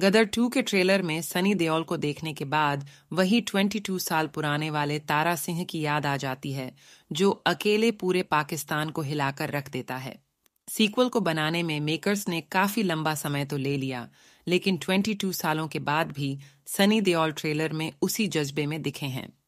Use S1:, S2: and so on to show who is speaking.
S1: गदर to के trailer में सनी देओल को देखने के बाद वही 22 साल पुराने वाले तारा सिंह की याद आ जाती है जो अकेले पूरे पाकिस्तान को हिलाकर रख देता है सीक्वल को बनाने में मेकर्स ने काफी लंबा समय तो ले लिया लेकिन 22 सालों के बाद भी सनी देओल ट्रेलर में उसी जज्बे में दिखे हैं